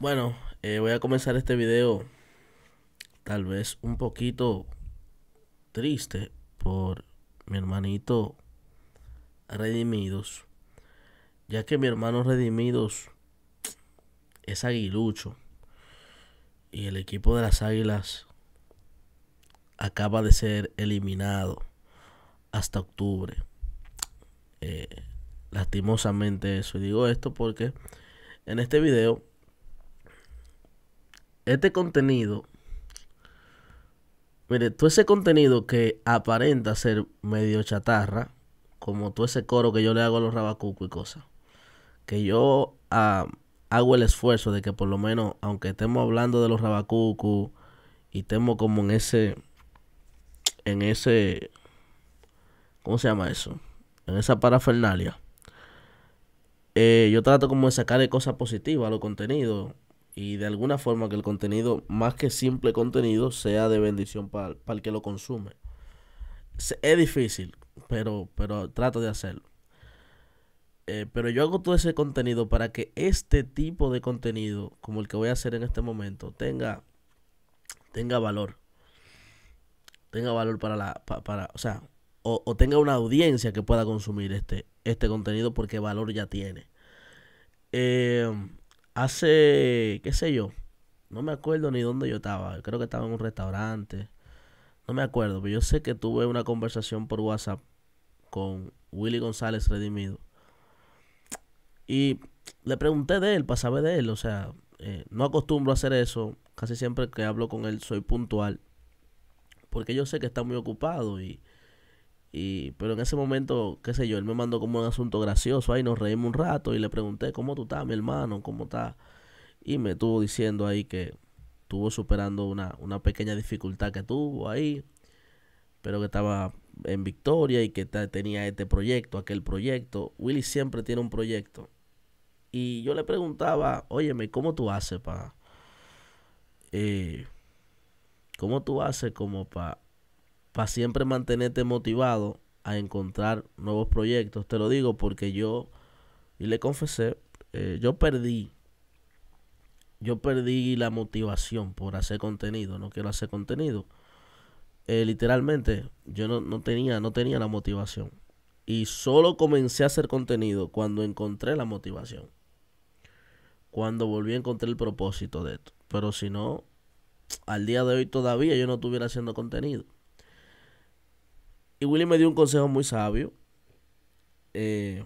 Bueno, eh, voy a comenzar este video tal vez un poquito triste por mi hermanito Redimidos, ya que mi hermano Redimidos es aguilucho y el equipo de las Águilas acaba de ser eliminado hasta octubre. Eh, lastimosamente eso. Y digo esto porque en este video este contenido, mire, todo ese contenido que aparenta ser medio chatarra, como todo ese coro que yo le hago a los rabacucos y cosas, que yo ah, hago el esfuerzo de que por lo menos, aunque estemos hablando de los rabacucos y estemos como en ese, en ese, ¿cómo se llama eso? En esa parafernalia. Eh, yo trato como de sacarle cosas positivas a los contenidos y de alguna forma que el contenido, más que simple contenido, sea de bendición para, el que lo consume. Es difícil, pero, pero trato de hacerlo. Eh, pero yo hago todo ese contenido para que este tipo de contenido, como el que voy a hacer en este momento, tenga, tenga valor. Tenga valor para la, para, o sea, o, tenga una audiencia que pueda consumir este, este contenido porque valor ya tiene. Eh, hace, qué sé yo, no me acuerdo ni dónde yo estaba, creo que estaba en un restaurante, no me acuerdo, pero yo sé que tuve una conversación por WhatsApp con Willy González Redimido. Y le pregunté de él, para saber de él, o sea, eh, no acostumbro a hacer eso, casi siempre que hablo con él soy puntual, porque yo sé que está muy ocupado y y, pero en ese momento, qué sé yo, él me mandó como un asunto gracioso ahí, nos reímos un rato y le pregunté, ¿cómo tú estás, mi hermano? ¿Cómo estás? Y me estuvo diciendo ahí que estuvo superando una, pequeña dificultad que tuvo ahí, pero que estaba en victoria y que tenía este proyecto, aquel proyecto. Willy siempre tiene un proyecto. Y yo le preguntaba, óyeme, ¿cómo tú haces para... Eh, ¿Cómo tú haces como para para siempre mantenerte motivado a encontrar nuevos proyectos. Te lo digo porque yo, y le confesé, eh, yo perdí, yo perdí la motivación por hacer contenido, no quiero hacer contenido. Eh, literalmente, yo no, no, tenía, no tenía la motivación. Y solo comencé a hacer contenido cuando encontré la motivación. Cuando volví a encontrar el propósito de esto. Pero si no, al día de hoy todavía yo no estuviera haciendo contenido. Y Willy me dio un consejo muy sabio. Eh,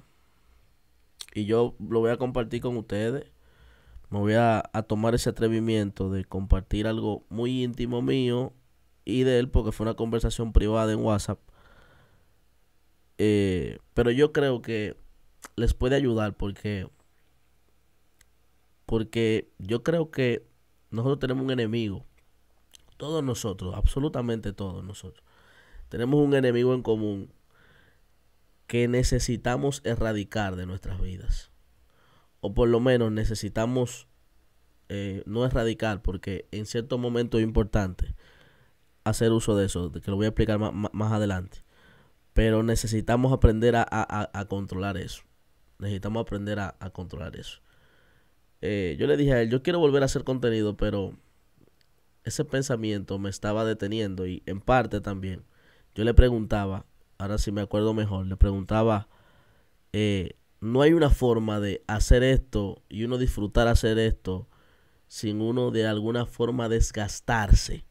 y yo lo voy a compartir con ustedes. Me voy a, a, tomar ese atrevimiento de compartir algo muy íntimo mío y de él, porque fue una conversación privada en WhatsApp. Eh, pero yo creo que les puede ayudar porque, porque yo creo que nosotros tenemos un enemigo. Todos nosotros, absolutamente todos nosotros. Tenemos un enemigo en común que necesitamos erradicar de nuestras vidas. O por lo menos necesitamos eh, no erradicar, porque en cierto momento es importante hacer uso de eso, que lo voy a explicar más, adelante. Pero necesitamos aprender a, controlar eso. Necesitamos aprender a, controlar eso. Eh, yo le dije a él, yo quiero volver a hacer contenido, pero ese pensamiento me estaba deteniendo y en parte también yo le preguntaba, ahora si me acuerdo mejor, le preguntaba, eh, no hay una forma de hacer esto y uno disfrutar hacer esto sin uno de alguna forma desgastarse.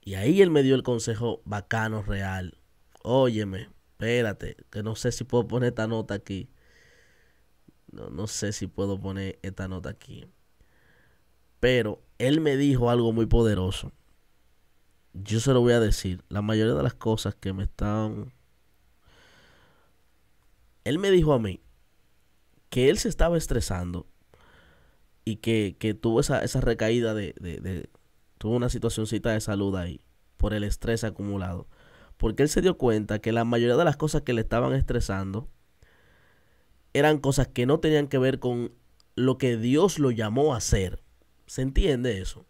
Y ahí él me dio el consejo bacano, real. Óyeme, espérate, que no sé si puedo poner esta nota aquí. no sé si puedo poner esta nota aquí. Pero él me dijo algo muy poderoso yo se lo voy a decir, la mayoría de las cosas que me están... Él me dijo a mí que él se estaba estresando y que, tuvo esa, esa recaída de, Tuvo una situacioncita de salud ahí por el estrés acumulado. Porque él se dio cuenta que la mayoría de las cosas que le estaban estresando eran cosas que no tenían que ver con lo que Dios lo llamó a hacer. ¿Se entiende eso?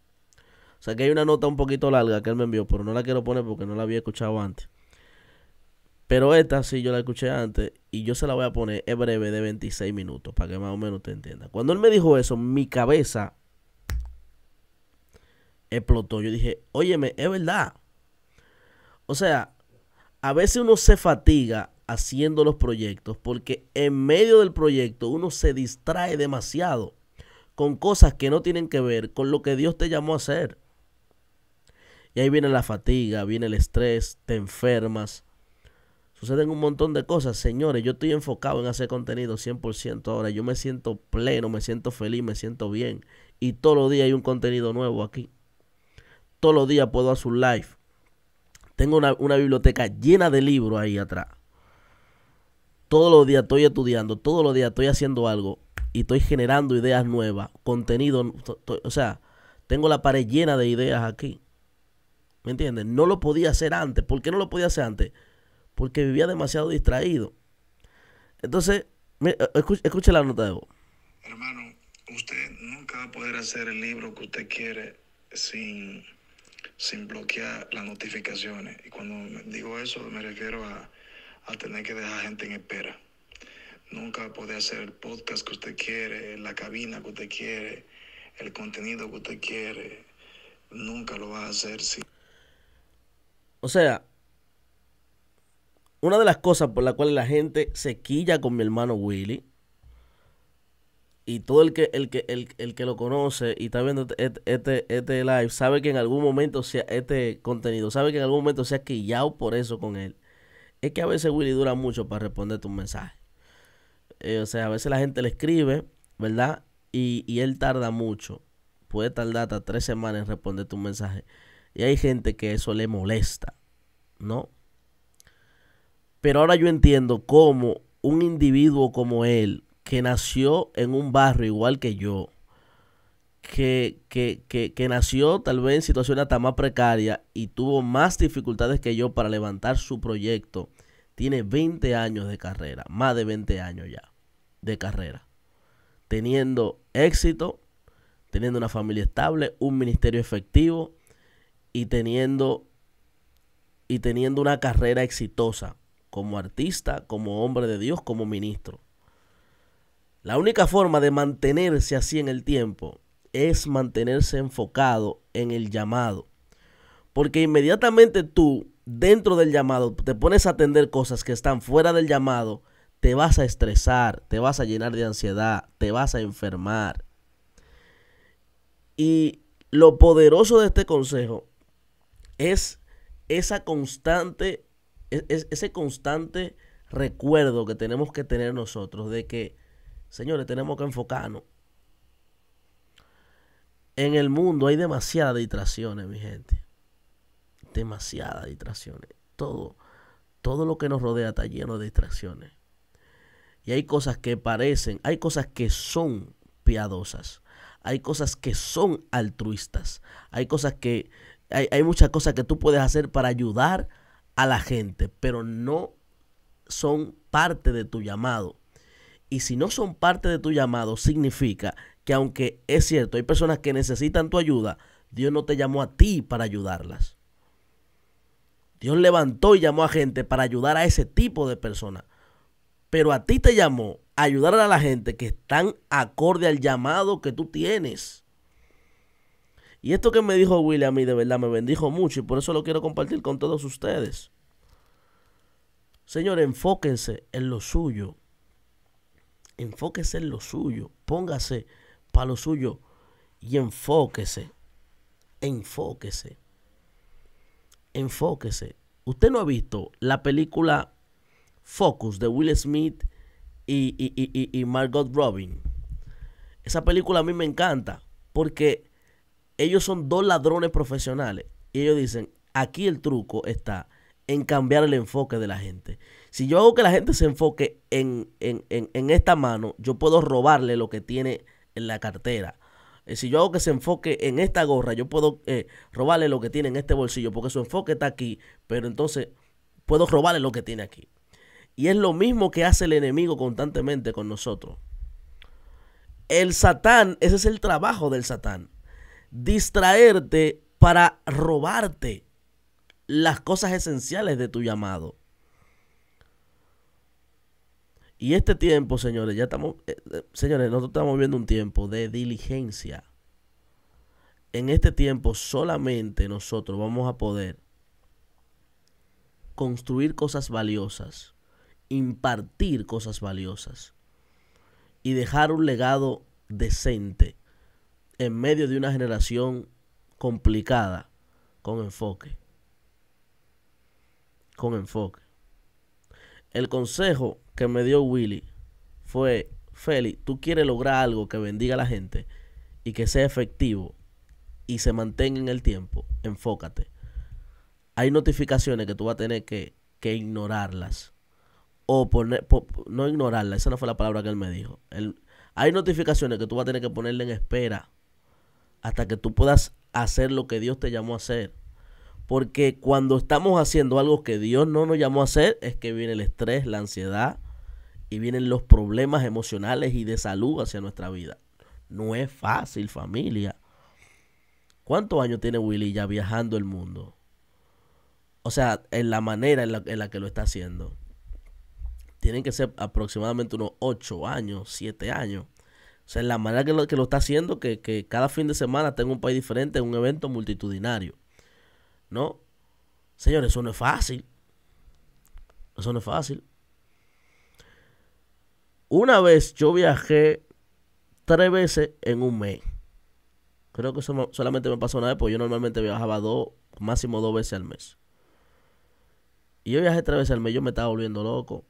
O sea, que hay una nota un poquito larga que él me envió, pero no la quiero poner porque no la había escuchado antes. Pero esta sí yo la escuché antes y yo se la voy a poner, es breve, de 26 minutos, para que más o menos te entienda. Cuando él me dijo eso, mi cabeza explotó. Yo dije, óyeme, es verdad. O sea, a veces uno se fatiga haciendo los proyectos porque en medio del proyecto uno se distrae demasiado con cosas que no tienen que ver con lo que Dios te llamó a hacer. Y ahí viene la fatiga, viene el estrés, te enfermas. Suceden un montón de cosas, señores. Yo estoy enfocado en hacer contenido 100% ahora. Yo me siento pleno, me siento feliz, me siento bien. Y todos los días hay un contenido nuevo aquí. Todos los días puedo hacer un live. Tengo una, una biblioteca llena de libros ahí atrás. Todos los días estoy estudiando, todos los días estoy haciendo algo y estoy generando ideas nuevas, contenido, o sea, tengo la pared llena de ideas aquí. ¿Me entiendes? No lo podía hacer antes. ¿Por qué no lo podía hacer antes? Porque vivía demasiado distraído. Entonces, eh, escuche, la nota de vos. Hermano, usted nunca va a poder hacer el libro que usted quiere sin, bloquear las notificaciones. Y cuando digo eso, me refiero a, a tener que dejar gente en espera. Nunca va a poder hacer el podcast que usted quiere, la cabina que usted quiere, el contenido que usted quiere. Nunca lo va a hacer sin. O sea, una de las cosas por las cuales la gente se quilla con mi hermano Willy, y todo el que, el que, el, que lo conoce y está viendo este, este, este, este live sabe que en algún momento sea, este contenido, sabe que en algún momento se ha quillado por eso con él. Es que a veces Willy dura mucho para responder tu mensaje. Eh, o sea, a veces la gente le escribe, ¿verdad? Y, y él tarda mucho. Puede tardar hasta tres semanas en responder un mensaje. Y hay gente que eso le molesta, ¿no? Pero ahora yo entiendo cómo un individuo como él, que nació en un barrio igual que yo, que, nació tal vez en situación hasta más precaria y tuvo más dificultades que yo para levantar su proyecto, tiene 20 años de carrera, más de 20 años ya de carrera, teniendo éxito, teniendo una familia estable, un ministerio efectivo, y teniendo, y teniendo una carrera exitosa como artista, como hombre de Dios, como ministro. La única forma de mantenerse así en el tiempo es mantenerse enfocado en el llamado. Porque inmediatamente tú, dentro del llamado, te pones a atender cosas que están fuera del llamado, te vas a estresar, te vas a llenar de ansiedad, te vas a enfermar. Y lo poderoso de este consejo es esa constante, e, e, ese constante recuerdo que tenemos que tener nosotros de que, señores, tenemos que enfocarnos. En el mundo hay demasiadas distracciones, mi gente. Demasiadas distracciones. Todo, todo lo que nos rodea está lleno de distracciones. Y hay cosas que parecen, hay cosas que son piadosas, hay cosas que son altruistas, hay cosas que hay, muchas cosas que tú puedes hacer para ayudar a la gente, pero no son parte de tu llamado. Y si no son parte de tu llamado, significa que aunque es cierto, hay personas que necesitan tu ayuda, Dios no te llamó a ti para ayudarlas. Dios levantó y llamó a gente para ayudar a ese tipo de personas. Pero a ti te llamó a ayudar a la gente que están acorde al llamado que tú tienes. Y esto que me dijo Willy a mí de verdad me bendijo mucho y por eso lo quiero compartir con todos ustedes. Señor, enfóquense en lo suyo. Enfóquese en lo suyo. Póngase para lo suyo y enfóquese. Enfóquese. Enfóquese. Usted no ha visto la película Focus de Will Smith y, y Margot Robin. Esa película a mí me encanta porque ellos son dos ladrones profesionales. Y ellos dicen, aquí el truco está en cambiar el enfoque de la gente. Si yo hago que la gente se enfoque en, en, esta mano, yo puedo robarle lo que tiene en la cartera. Eh, si yo hago que se enfoque en esta gorra, yo puedo eh, robarle lo que tiene en este bolsillo, porque su enfoque está aquí, pero entonces puedo robarle lo que tiene aquí. Y es lo mismo que hace el enemigo constantemente con nosotros. El satán, ese es el trabajo del satán distraerte para robarte las cosas esenciales de tu llamado. Y este tiempo, señores, ya estamos, eh, eh, señores, nosotros estamos viendo un tiempo de diligencia. En este tiempo solamente nosotros vamos a poder construir cosas valiosas, impartir cosas valiosas y dejar un legado decente en medio de una generación complicada, con enfoque. Con enfoque. El consejo que me dio Willy fue, Feli, tú quieres lograr algo que bendiga a la gente y que sea efectivo y se mantenga en el tiempo, enfócate. Hay notificaciones que tú vas a tener que, ignorarlas. O poner, no ignorarlas, esa no fue la palabra que él me dijo. hay notificaciones que tú vas a tener que ponerle en espera hasta que tú puedas hacer lo que Dios te llamó a hacer. Porque cuando estamos haciendo algo que Dios no nos llamó a hacer, es que viene el estrés, la ansiedad y vienen los problemas emocionales y de salud hacia nuestra vida. No es fácil, familia. ¿Cuántos años tiene Willy ya viajando el mundo? O sea, en la manera en la, la que lo está haciendo. Tienen que ser aproximadamente unos 8 años, 7 años. O sea, la manera que lo, que lo está haciendo, que, que cada fin de semana tenga un país diferente, un evento multitudinario. ¿No? Señores, eso no es fácil. Eso no es fácil. Una vez yo viajé tres veces en un mes. Creo que eso solamente me pasó una vez, porque yo normalmente viajaba dos, máximo dos veces al mes. Y yo viajé tres veces al mes, yo me estaba volviendo loco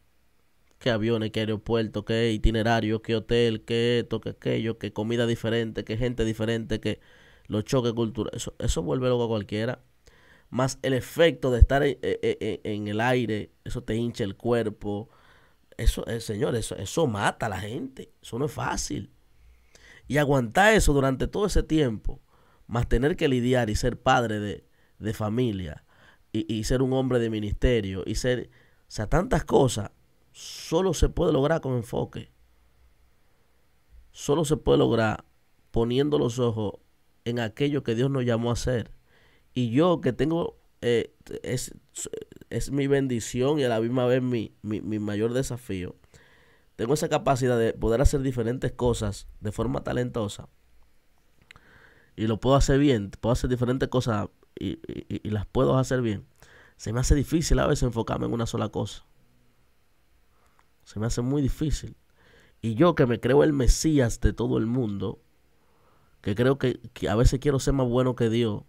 qué aviones, que aeropuertos, que itinerario, qué hotel, qué esto, qué aquello, qué comida diferente, qué gente diferente, que los choques culturales. Eso, eso vuelve loco a cualquiera. Más el efecto de estar en, eh, eh, eh, el aire, eso te hincha el cuerpo. Eso, el señor, eso, mata a la gente. Eso no es fácil. Y aguantar eso durante todo ese tiempo, más tener que lidiar y ser padre de, familia, y, y ser un hombre de ministerio, y ser, o sea, tantas cosas, solo se puede lograr con enfoque. Solo se puede lograr poniendo los ojos en aquello que Dios nos llamó a hacer. Y yo que tengo, eh, es, mi bendición y a la misma vez mi, mi mayor desafío, tengo esa capacidad de poder hacer diferentes cosas de forma talentosa. Y lo puedo hacer bien, puedo hacer diferentes cosas y las puedo hacer bien. Se me hace difícil a veces enfocarme en una sola cosa. Se me hace muy difícil. Y yo que me creo el Mesías de todo el mundo, que creo que, a veces quiero ser más bueno que Dios,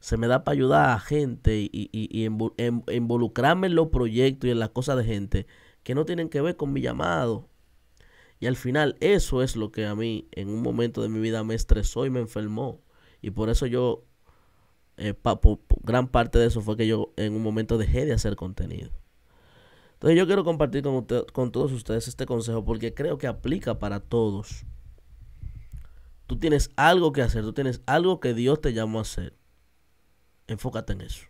se me da para ayudar a gente y, involucrarme en los proyectos y en las cosas de gente que no tienen que ver con mi llamado. Y al final eso es lo que a mí en un momento de mi vida me estresó y me enfermó. Y por eso yo, eh, gran parte de eso fue que yo en un momento dejé de hacer contenido. Entonces yo quiero compartir con, todos ustedes este consejo porque creo que aplica para todos. Tú tienes algo que hacer, tú tienes algo que Dios te llamó a hacer. Enfócate en eso.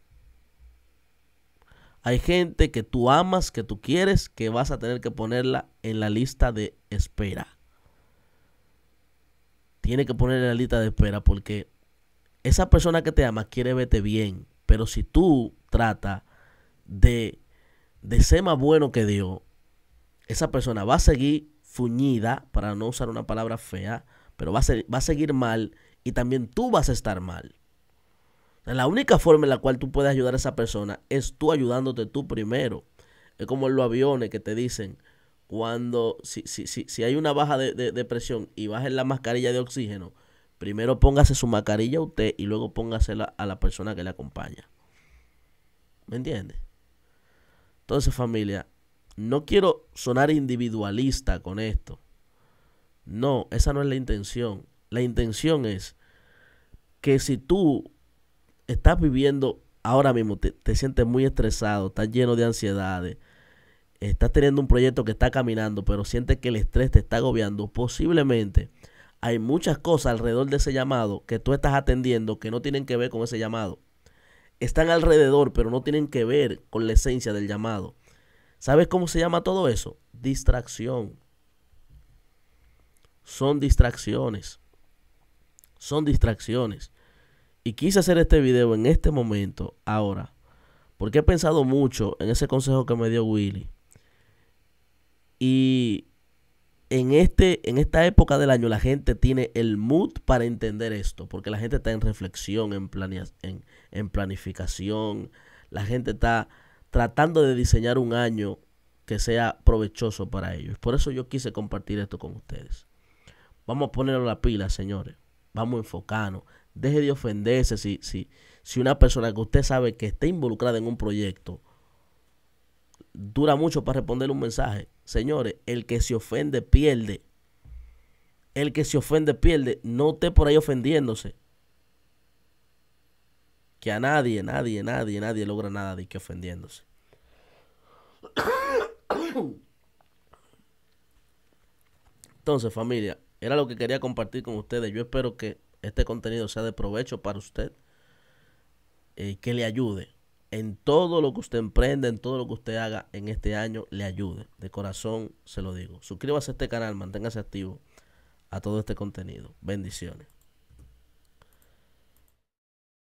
Hay gente que tú amas, que tú quieres, que vas a tener que ponerla en la lista de espera. Tiene que ponerla en la lista de espera porque esa persona que te ama quiere verte bien, pero si tú tratas de de ser más bueno que Dios, esa persona va a seguir fuñida, para no usar una palabra fea, pero va a, ser, va a seguir mal y también tú vas a estar mal. La única forma en la cual tú puedes ayudar a esa persona es tú ayudándote tú primero. Es como los aviones que te dicen, cuando, si, hay una baja de, presión y bajen la mascarilla de oxígeno, primero póngase su mascarilla a usted y luego póngasela a la persona que le acompaña. ¿Me entiendes? Entonces familia, no quiero sonar individualista con esto. No, esa no es la intención. La intención es que si tú estás viviendo ahora mismo, te, sientes muy estresado, estás lleno de ansiedades, estás teniendo un proyecto que está caminando, pero sientes que el estrés te está agobiando, posiblemente hay muchas cosas alrededor de ese llamado que tú estás atendiendo que no tienen que ver con ese llamado están alrededor, pero no tienen que ver con la esencia del llamado. ¿Sabes cómo se llama todo eso? Distracción. Son distracciones. Son distracciones. Y quise hacer este video en este momento, ahora, porque he pensado mucho en ese consejo que me dio Willy. Y en, este, en esta época del año la gente tiene el mood para entender esto, porque la gente está en reflexión, en, en planificación, la gente está tratando de diseñar un año que sea provechoso para ellos. Por eso yo quise compartir esto con ustedes. Vamos a ponerlo la pila, señores. Vamos a enfocarnos. Deje de ofenderse si, si, si una persona que usted sabe que está involucrada en un proyecto dura mucho para responder un mensaje. Señores, el que se ofende pierde. El que se ofende pierde. No esté por ahí ofendiéndose. Que a nadie, nadie, nadie, nadie logra nada de que ofendiéndose. Entonces, familia, era lo que quería compartir con ustedes. Yo espero que este contenido sea de provecho para usted y eh, que le ayude en todo lo que usted emprenda, en todo lo que usted haga en este año, le ayude. De corazón se lo digo. Suscríbase a este canal, manténgase activo a todo este contenido. Bendiciones.